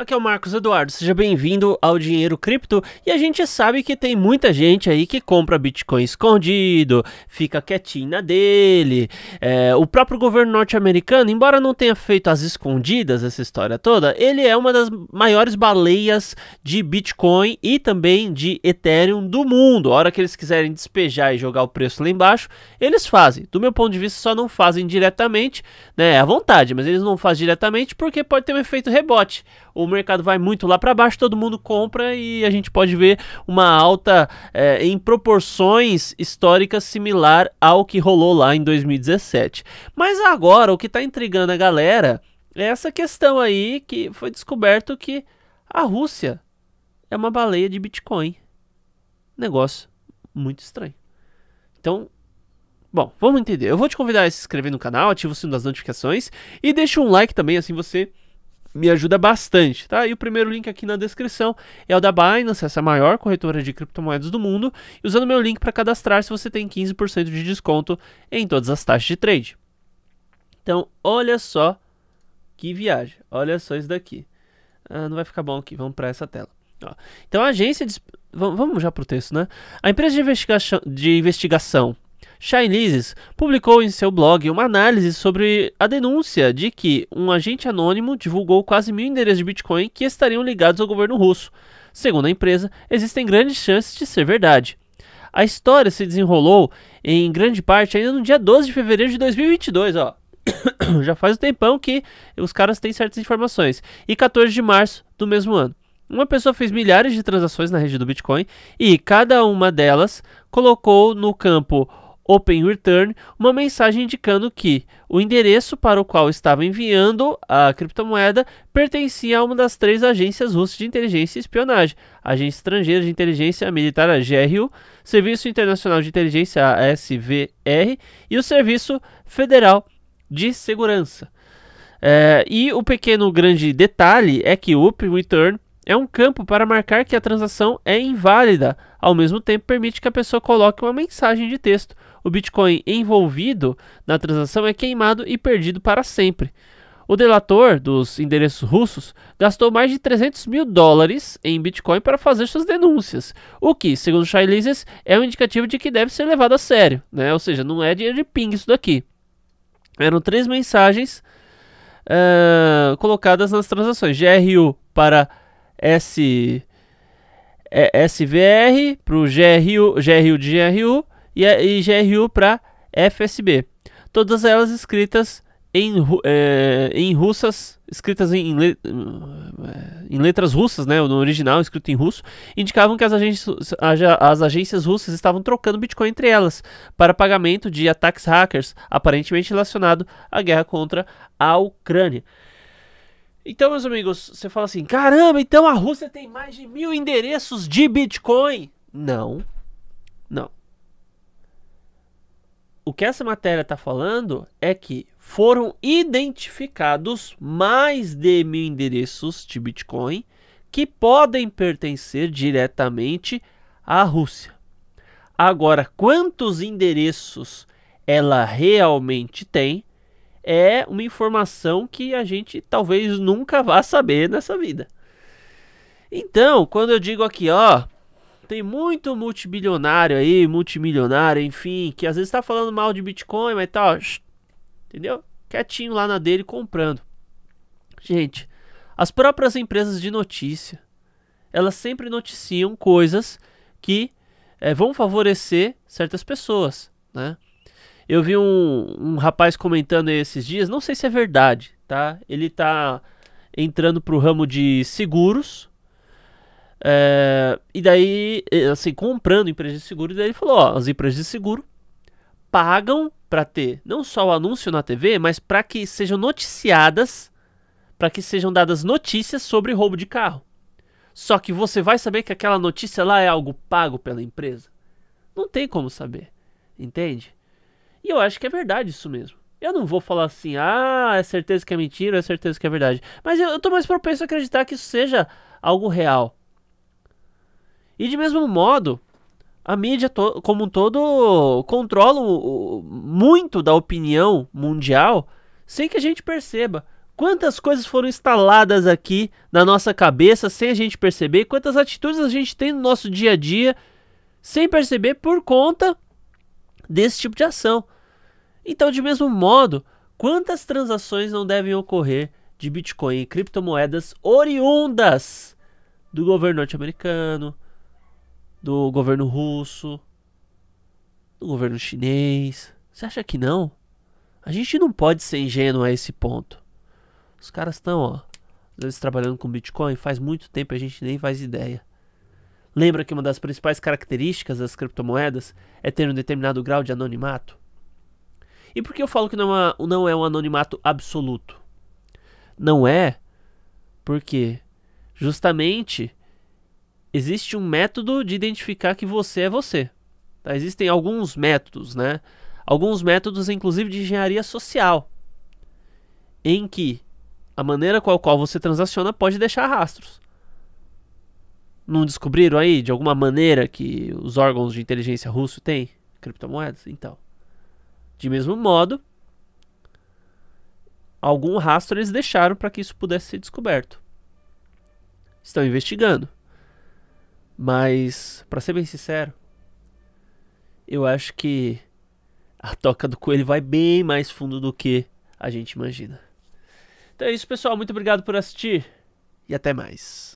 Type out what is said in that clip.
Aqui é o Marcos Eduardo, seja bem-vindo ao Dinheiro Cripto. E a gente sabe que tem muita gente aí que compra Bitcoin escondido, fica quietinho na dele. É, o próprio governo norte-americano, embora não tenha feito as escondidas essa história toda, ele é uma das maiores baleias de Bitcoin e também de Ethereum do mundo. A hora que eles quiserem despejar e jogar o preço lá embaixo, eles fazem. Do meu ponto de vista, só não fazem diretamente, né? É à vontade, mas eles não fazem diretamente porque pode ter um efeito rebote. O mercado vai muito lá para baixo, todo mundo compra e a gente pode ver uma alta é, em proporções históricas similar ao que rolou lá em 2017. Mas agora o que está intrigando a galera é essa questão aí que foi descoberto que a Rússia é uma baleia de Bitcoin. Negócio muito estranho. Então, bom, vamos entender. Eu vou te convidar a se inscrever no canal, ativa o sino das notificações e deixa um like também, assim você me ajuda bastante, tá? E o primeiro link aqui na descrição é o da Binance, essa maior corretora de criptomoedas do mundo, e usando meu link para cadastrar se você tem 15% de desconto em todas as taxas de trade. Então, olha só que viagem, olha só isso daqui. Ah, não vai ficar bom aqui, vamos para essa tela. Ó. Então, a agência... De... Vamos já para o texto, né? A empresa de investigação, de investigação Shailizes publicou em seu blog uma análise sobre a denúncia de que um agente anônimo divulgou quase mil endereços de Bitcoin que estariam ligados ao governo russo. Segundo a empresa, existem grandes chances de ser verdade. A história se desenrolou em grande parte ainda no dia 12 de fevereiro de 2022, ó. Já faz um tempão que os caras têm certas informações. E 14 de março do mesmo ano. Uma pessoa fez milhares de transações na rede do Bitcoin e cada uma delas colocou no campo Open Return uma mensagem indicando que o endereço para o qual estava enviando a criptomoeda pertencia a uma das três agências russas de inteligência e espionagem: Agência Estrangeira de Inteligência Militar, a GRU, Serviço Internacional de Inteligência, a SVR, e o Serviço Federal de Segurança. É, e o pequeno grande detalhe é que o Open Return é um campo para marcar que a transação é inválida, ao mesmo tempo permite que a pessoa coloque uma mensagem de texto o Bitcoin envolvido na transação é queimado e perdido para sempre. O delator dos endereços russos gastou mais de 300 mil dólares em Bitcoin para fazer suas denúncias, o que, segundo Shailizes, é um indicativo de que deve ser levado a sério, né? ou seja, não é dinheiro de ping isso daqui. Eram três mensagens uh, colocadas nas transações: GRU para S, é, SVR, para o GRU, GRU de GRU e, e GRU para FSB. Todas elas escritas em, é, em russas, escritas em, le, em, letras russas, né, no original, escrito em russo, indicavam que as agências, as agências russas estavam trocando Bitcoin entre elas para pagamento de ataques hackers, aparentemente relacionado à guerra contra a Ucrânia. Então, meus amigos, você fala assim: caramba, então a Rússia tem mais de mil endereços de Bitcoin. Não, não o que essa matéria está falando é que foram identificados mais de mil endereços de Bitcoin que podem pertencer diretamente à Rússia. Agora, quantos endereços ela realmente tem é uma informação que a gente talvez nunca vá saber nessa vida. Então, quando eu digo aqui, ó, tem muito multibilionário aí, multimilionário, enfim, que às vezes tá falando mal de Bitcoin, mas tal, tá, entendeu? Quietinho lá na dele comprando. Gente, as próprias empresas de notícia, elas sempre noticiam coisas que é, vão favorecer certas pessoas, né? Eu vi um, um rapaz comentando esses dias, não sei se é verdade, tá? Ele tá entrando pro ramo de seguros, é, e daí, assim, comprando empresas de seguro, e daí ele falou: ó, as empresas de seguro pagam para ter não só o anúncio na TV, mas para que sejam noticiadas, para que sejam dadas notícias sobre roubo de carro. Só que você vai saber que aquela notícia lá é algo pago pela empresa. Não tem como saber, entende? E eu acho que é verdade isso mesmo. Eu não vou falar assim, ah, é certeza que é mentira, é certeza que é verdade. Mas eu, eu tô mais propenso a acreditar que isso seja algo real. E de mesmo modo, a mídia como um todo controla muito da opinião mundial sem que a gente perceba. Quantas coisas foram instaladas aqui na nossa cabeça sem a gente perceber, quantas atitudes a gente tem no nosso dia a dia sem perceber por conta desse tipo de ação. Então, de mesmo modo, quantas transações não devem ocorrer de Bitcoin e criptomoedas oriundas do governo norte-americano, do governo russo, do governo chinês. Você acha que não? A gente não pode ser ingênuo a esse ponto. Os caras estão, ó, às vezes trabalhando com Bitcoin faz muito tempo a gente nem faz ideia. Lembra que uma das principais características das criptomoedas é ter um determinado grau de anonimato? E por que eu falo que não é, não é um anonimato absoluto? Não é porque justamente existe um método de identificar que você é você. Tá? Existem alguns métodos, né? Alguns métodos, inclusive, de engenharia social, em que a maneira com a qual você transaciona pode deixar rastros. Não descobriram aí, de alguma maneira, que os órgãos de inteligência russo têm criptomoedas? Então, de mesmo modo, algum rastro eles deixaram para que isso pudesse ser descoberto. Estão investigando. Mas, para ser bem sincero, eu acho que a toca do coelho vai bem mais fundo do que a gente imagina. Então é isso, pessoal. Muito obrigado por assistir e até mais.